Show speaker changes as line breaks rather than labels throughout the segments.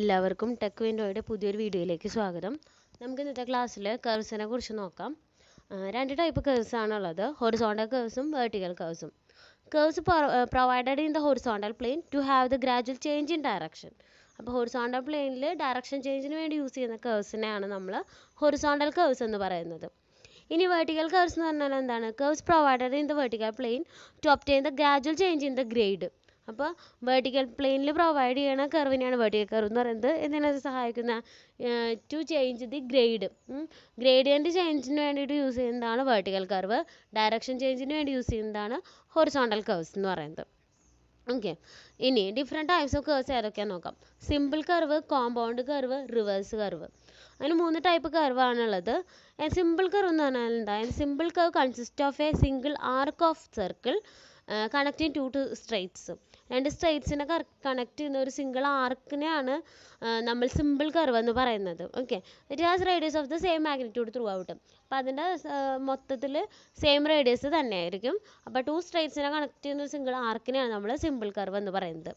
എല്ലാവർക്കും ടെക് വിൻഡോയുടെ പുതിയൊരു വീഡിയോയിലേക്ക് സ്വാഗതം നമുക്ക് ഇന്നത്തെ ക്ലാസ്സിൽ കേഴ്സിനെ കുറിച്ച് നോക്കാം രണ്ട് ടൈപ്പ് കേഴ്സ് ആണുള്ളത് ഹൊറിസോണ്ടൽ കേഴ്സും വെർട്ടിക്കൽ കേഴ്സും curves provided in the horizontal plane to have the gradual change in direction അപ്പോൾ ഹൊറിസോണ്ടൽ പ്ലെയിനിൽ ഡയറക്ഷൻ ചേഞ്ചിന് വേണ്ടി യൂസ് ചെയ്യുന്ന കേഴ്സിനെയാണ് നമ്മൾ ഹൊറിസോണ്ടൽ കേഴ്സ് എന്ന് പറയുന്നത് ഇനി വെർട്ടിക്കൽ കേഴ്സ് എന്ന് പറഞ്ഞാൽ എന്താണ് curves provided in the vertical plane to obtain the gradual change in the grade അപ്പോൾ വെർട്ടിക്കൽ പ്ലെയിനിൽ പ്രൊവൈഡ് ചെയ്യണ കർവിനെയാണ് വെർട്ടിക്കൽ കർവ് എന്ന് പറയുന്നത് എന്തിനത് സഹായിക്കുന്ന to change the grade gradient ചേഞ്ചിന് വേണ്ടിയിട്ട് യൂസ് ചെയ്യുന്നതാണ് വെർട്ടിക്കൽ കർവ് ഡയറക്ഷൻ ചേഞ്ചിന് വേണ്ടി യൂസ് ചെയ്യുന്നതാണ് ഹൊറിസോണ്ടൽ കർവ്സ് എന്ന് പറയുന്നത് ഓക്കെ ഇനി ഡിഫറെൻറ്റ് ടൈപ്സ് ഓഫ് കർവ്സ് ഏതൊക്കെയാണെന്ന് നോക്കാം simple curve compound curve reverse curve അതിന് മൂന്ന് ടൈപ്പ് കർവാണുള്ളത് സിമ്പിൾ കർവ് എന്ന് പറഞ്ഞാൽ എന്താ simple curve consist of a single arc of circle connecting two two straights രണ്ട് സ്ട്രൈറ്റ്സിനെ കണക്ട് ചെയ്യുന്ന ഒരു സിംഗിൾ ആർക്കിനെയാണ് നമ്മൾ സിമ്പിൾ കർവ് എന്ന് പറയുന്നത് okay it has radius of the same magnitude throughout അപ്പോൾ അതിൻ്റെ മൊത്തത്തിൽ സെയിം റേഡിയസ് തന്നെയായിരിക്കും അപ്പോൾ ടു സ്ട്രൈറ്റ്സിനെ കണക്ട് ചെയ്യുന്ന ഒരു സിംഗിൾ ആർക്കിനെയാണ് നമ്മൾ സിമ്പിൾ കർവ് എന്ന് പറയുന്നത്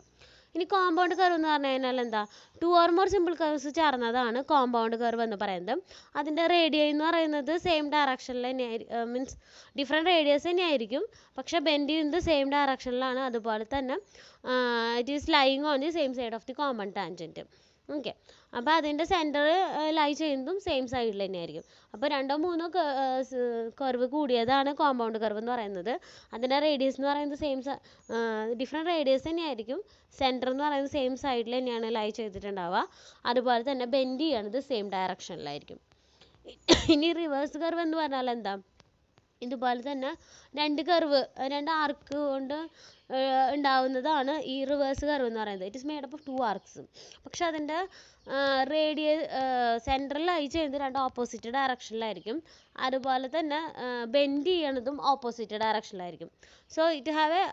ഇനി കോമ്പൗണ്ട് കർവ് എന്ന് പറഞ്ഞു കഴിഞ്ഞാൽ എന്താ two or more simple curves ചേർന്നതാണ് കോമ്പൗണ്ട് കർവ് എന്ന് പറയുന്നത് അതിൻ്റെ റേഡിയസ് എന്ന് പറയുന്നത് സെയിം ഡയറക്ഷനിൽ തന്നെ മീൻസ് ഡിഫറെൻ്റ് റേഡിയസ് തന്നെ ആയിരിക്കും പക്ഷേ ബെൻഡ് ചെയ്യുന്നത് സെയിം ഡയറക്ഷനിലാണ് അതുപോലെ തന്നെ it is lying on the same side of the common tangent okay അപ്പോൾ അതിൻ്റെ സെൻറ്റർ ലൈ ചെയ്യുന്നതും സെയിം സൈഡിൽ തന്നെയായിരിക്കും അപ്പോൾ രണ്ടോ മൂന്നോ കർവ് കൂടിയതാണ് കോമ്പൗണ്ട് കർവ് എന്ന് പറയുന്നത് അതിൻ്റെ റേഡിയസ് എന്ന് പറയുന്നത് സെയിം ഡിഫറെൻറ്റ് റേഡിയസ് തന്നെയായിരിക്കും സെൻറ്റർ എന്ന് പറയുന്നത് സെയിം സൈഡിൽ തന്നെയാണ് ലൈ ചെയ്തിട്ടുണ്ടാവുക അതുപോലെ തന്നെ ബെൻഡ് ചെയ്യണത് സെയിം ഡയറക്ഷനിലായിരിക്കും ഇനി റിവേഴ്സ് കർവ് എന്ന് പറഞ്ഞാൽ എന്താ ഇതുപോലെ തന്നെ രണ്ട് കർവ് രണ്ട് ആർക്ക് കൊണ്ട് ഉണ്ടാവുന്നതാണ് ഈ റിവേഴ്സ് കർവ് എന്ന് പറയുന്നത് it is made up of two arcs പക്ഷെ അതിൻ്റെ റേഡിയ സെൻട്രലായി ചെയ്യുന്നത് രണ്ട് ഓപ്പോസിറ്റ് ഡയറക്ഷനിലായിരിക്കും അതുപോലെ തന്നെ ബെൻഡ് ചെയ്യണതും ഓപ്പോസിറ്റ് ഡയറക്ഷനിലായിരിക്കും സോ ഇറ്റ് ഹാവ് എ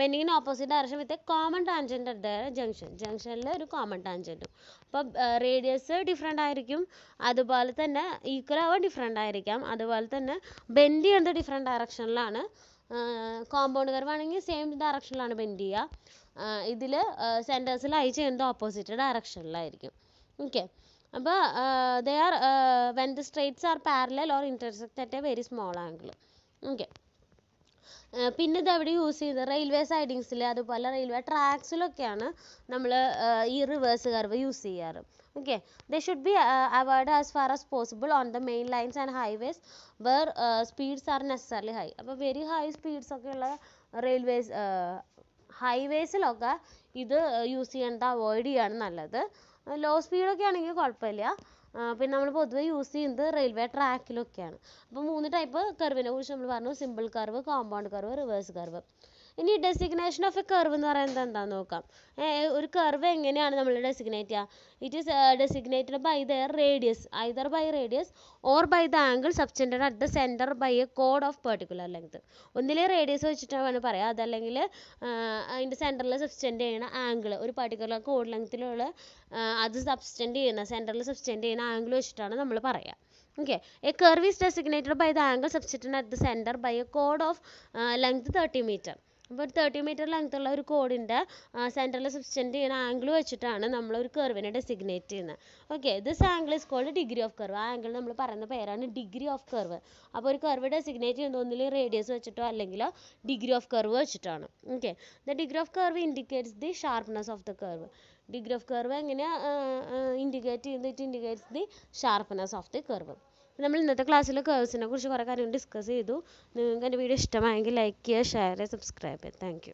ബെൻഡിങ്ങിന് opposite direction with a common tangent at the junction ജംഗ്ഷനിൽ ഒരു കോമൺ ടാൻജൻറ്റും അപ്പം റേഡിയസ് ഡിഫറെൻ്റ് ആയിരിക്കും അതുപോലെ തന്നെ ഈക്വൽ ആവാൻ ഡിഫറെൻ്റ് ആയിരിക്കാം അതുപോലെ തന്നെ ബെൻഡ് ചെയ്യുന്നത് ഡിഫറെൻ്റ് ഡയറക്ഷനിലാണ് കോമ്പൗണ്ട് കർവാണെങ്കിൽ സെയിം ഡയറക്ഷനിലാണ് ബെൻഡ് ചെയ്യുക ഇതിൽ സെൻറ്റേഴ്സിൽ ഐ ചെയ്യുന്നത് ഓപ്പോസിറ്റ് ഡയറക്ഷനിലായിരിക്കും ഓക്കെ അപ്പോൾ they are when the straights are parallel or intersect at a very small angle okay പിന്നെ ഇതവിടെ യൂസ് ചെയ്യുന്നത് റെയിൽവേ സൈഡിങ്സിൽ അതുപോലെ റെയിൽവേ ട്രാക്സിലൊക്കെയാണ് നമ്മൾ ഈ റിവേഴ്സ് കർവ് യൂസ് ചെയ്യാറ് okay they should be avoid as far as possible on the main lines and highways where speeds are necessary high അപ്പോൾ very high speeds ഒക്കെ ഉള്ള റെയിൽവേസ് ഹൈവേസിലൊക്കെ ഇത് യൂസ് ചെയ്യേണ്ടത് അവോയ്ഡ് ചെയ്യുകയാണ് നല്ലത് ലോ സ്പീഡൊക്കെ ആണെങ്കിൽ കുഴപ്പമില്ല പിന്നെ നമ്മൾ പൊതുവെ യൂസ് ചെയ്യുന്നത് റെയിൽവേ ട്രാക്കിലൊക്കെയാണ് അപ്പോൾ മൂന്ന് ടൈപ്പ് കർവിനെ കുറിച്ച് നമ്മൾ പറഞ്ഞു simple curve compound curve reverse curve ഇനി ഡെസിഗ്നേഷൻ ഓഫ് എ കർവ് എന്ന് പറയുന്നത് എന്താണെന്ന് നോക്കാം ഒരു കർവ് എങ്ങനെയാണ് നമ്മൾ ഡെസിഗ്നേറ്റ് ചെയ്യുക it is designated by either radius either by radius or by the angle subtended at the centre by a കോഡ് ഓഫ് പെർട്ടിക്കുലർ ലെങ്ത് ഒന്നിലെ റേഡിയസ് വെച്ചിട്ടാണ് പറയുക അതല്ലെങ്കിൽ അതിൻ്റെ സെൻറ്ററിൽ സബ്സ്റ്റെൻഡ് ചെയ്യുന്ന ആംഗിൾ ഒരു പർട്ടിക്കുലർ കോഡ് ലെങ്ത്തിലുള്ള അത് സബ്സ്റ്റെൻഡ് ചെയ്യുന്ന സെൻറ്ററിൽ സബ്സ്റ്റെൻഡ് ചെയ്യുന്ന ആംഗിൾ വെച്ചിട്ടാണ് നമ്മൾ പറയുക okay a curve is designated by the angle subtended at the center by a കോഡ് ഓഫ് ലെങ്ത് length 30 meter അപ്പോൾ ഒരു തേർട്ടി മീറ്റർ ഉള്ള ഒരു കോഡിൻ്റെ സെൻറ്ററിൽ സബ്സ്റ്റൻറ്റ് ചെയ്യുന്ന ആംഗിൾ വെച്ചിട്ടാണ് നമ്മൾ ഒരു കർവിനെ ഡെസിഗ്നേറ്റ് ചെയ്യുന്നത് okay this angle is called degree of curve ആ ആംഗിൾ നമ്മൾ പറയുന്ന പേരാണ് ഡിഗ്രി ഓഫ് കർവ് അപ്പോൾ ഒരു കർവ് ഡെസിഗ്നേറ്റ് ചെയ്യുന്നത് ഒന്നിൽ റേഡിയസ് വെച്ചിട്ടോ അല്ലെങ്കിൽ ഡിഗ്രി ഓഫ് കർവ് വെച്ചിട്ടാണ് okay the degree of curve indicates the sharpness of the curve degree of curve എങ്ങനെയാണ് ഇൻഡിക്കേറ്റ് ചെയ്യുന്നത് it indicates the sharpness of the curve നമ്മൾ ഇന്നത്തെ ക്ലാസ്സിൽ കേഴ്സിനെ കുറിച്ച് കുറേ കാര്യങ്ങൾ ഡിസ്കസ് ചെയ്തു നിങ്ങൾക്ക് എൻ്റെ വീഡിയോ ഇഷ്ടമായെങ്കിൽ ലൈക്ക് ചെയ്യുക ഷെയർ ചെയ്യുക സബ്സ്ക്രൈബ് ചെയ്യുക താങ്ക്